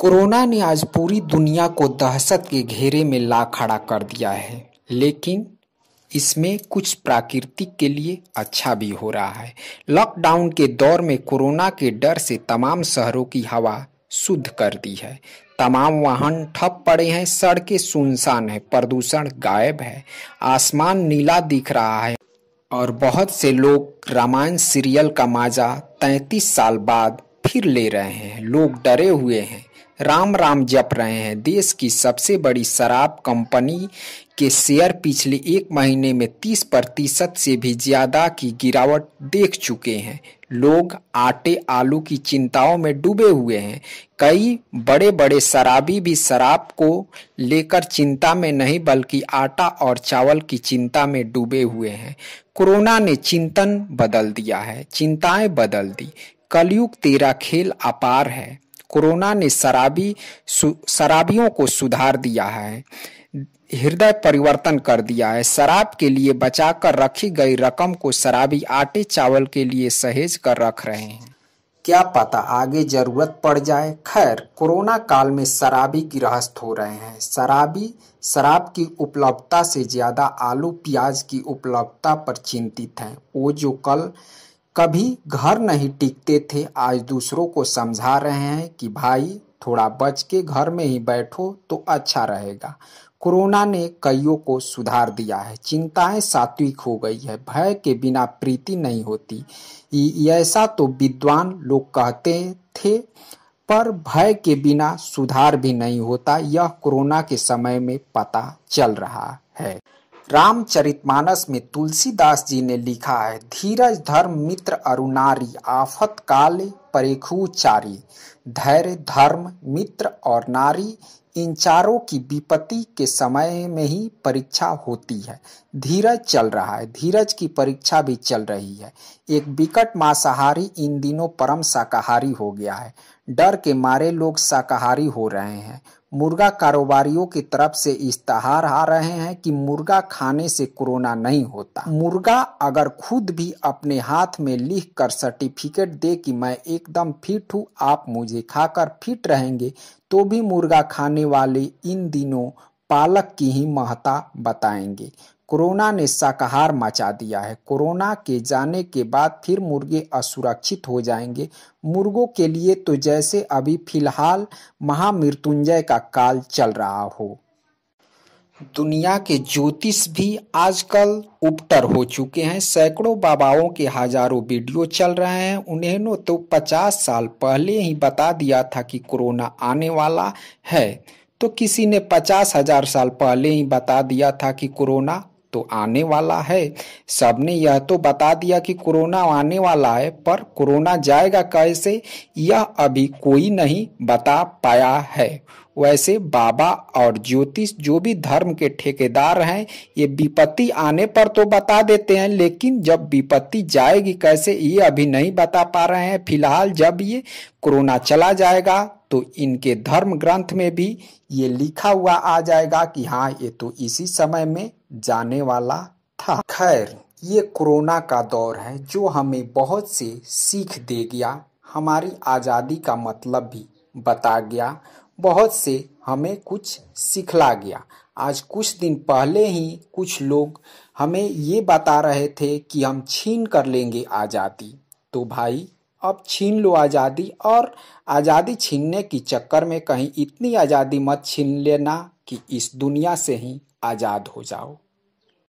corona ने आज पूरी दुनिया को दहशत के घेरे में ला खड़ा कर दिया है लेकिन इसमें कुछ प्राकृतिक के लिए अच्छा भी हो रहा है लॉकडाउन के दौर में कोरोना के डर से तमाम शहरों की हवा शुद्ध कर दी है तमाम वाहन ठप पड़े हैं सड़कें सुनसान है प्रदूषण गायब है आसमान नीला दिख रहा है और बहुत से लोग रामायण सीरियल का माजा 33 साल बाद फिर ले रहे हैं लोग डरे हुए हैं राम राम जप रहे हैं देश की सबसे बड़ी शराब कंपनी के शेयर पिछले एक महीने में 30 प्रतिशत से भी ज़्यादा की गिरावट देख चुके हैं लोग आटे आलू की चिंताओं में डूबे हुए हैं कई बड़े बड़े शराबी भी शराब को लेकर चिंता में नहीं बल्कि आटा और चावल की चिंता में डूबे हुए हैं कोरोना ने चिंतन बदल दिया है चिंताएं बदल दी कलयुग तेरा खेल अपार है कोरोना ने शराबी शराबियों को सुधार दिया है हृदय परिवर्तन कर दिया है शराब के लिए बचाकर रखी गई रकम को शराबी आटे चावल के लिए सहेज कर रख रहे हैं क्या पता आगे जरूरत पड़ जाए खैर कोरोना काल में शराबी गिरहस्थ हो रहे हैं शराबी शराब की उपलब्धता से ज़्यादा आलू प्याज की उपलब्धता पर चिंतित हैं वो जो कल कभी घर नहीं टिकते थे आज दूसरों को समझा रहे हैं कि भाई थोड़ा बच के घर में ही बैठो तो अच्छा रहेगा कोरोना ने कईयों को सुधार दिया है चिंताएं सात्विक हो गई है भय के बिना प्रीति नहीं होती ऐसा तो विद्वान लोग कहते थे पर भय के बिना सुधार भी नहीं होता यह कोरोना के समय में पता चल रहा है रामचरितमानस में तुलसीदास जी ने लिखा है धीरज धर्म मित्र अरुणारी आफत काल परेखुचारी धैर्य धर्म मित्र और नारी इन चारों की विपत्ति के समय में ही परीक्षा होती है धीरज चल रहा है धीरज की परीक्षा भी चल रही है एक विकट मांसाहारी इन दिनों परम शाकाहारी हो गया है डर के मारे लोग शाकाहारी हो रहे हैं मुर्गा कारोबारियों की तरफ से इश्तहार आ रहे हैं कि मुर्गा खाने से कोरोना नहीं होता मुर्गा अगर खुद भी अपने हाथ में लिख कर सर्टिफिकेट दे कि मैं एकदम फिट हूँ आप मुझे खाकर फिट रहेंगे तो भी मुर्गा खाने वाले इन दिनों पालक की ही महता बताएंगे कोरोना ने शाकाहार मचा दिया है कोरोना के जाने के बाद फिर मुर्गे असुरक्षित हो जाएंगे मुर्गों के लिए तो जैसे अभी फिलहाल महामृत्युंजय का काल चल रहा हो दुनिया के ज्योतिष भी आजकल उपटर हो चुके हैं सैकड़ों बाबाओं के हजारों वीडियो चल रहे हैं उन्होंने तो 50 साल पहले ही बता दिया था कि कोरोना आने वाला है तो किसी ने पचास हजार साल पहले ही बता दिया था कि कोरोना तो आने वाला है सबने यह तो बता दिया कि कोरोना आने वाला है पर कोरोना जाएगा कैसे यह अभी कोई नहीं बता पाया है वैसे बाबा और ज्योतिष जो भी धर्म के ठेकेदार हैं ये विपत्ति आने पर तो बता देते हैं लेकिन जब विपत्ति जाएगी कैसे ये अभी नहीं बता पा रहे हैं फिलहाल जब ये कोरोना चला जाएगा तो इनके धर्म ग्रंथ में भी ये लिखा हुआ आ जाएगा कि हाँ ये तो इसी समय में जाने वाला था खैर ये कोरोना का दौर है जो हमें बहुत से सीख दे गया हमारी आज़ादी का मतलब भी बता गया बहुत से हमें कुछ सिखला गया आज कुछ दिन पहले ही कुछ लोग हमें ये बता रहे थे कि हम छीन कर लेंगे आज़ादी तो भाई अब छीन लो आज़ादी और आज़ादी छीनने की चक्कर में कहीं इतनी आज़ादी मत छीन लेना कि इस दुनिया से ही आज़ाद हो जाओ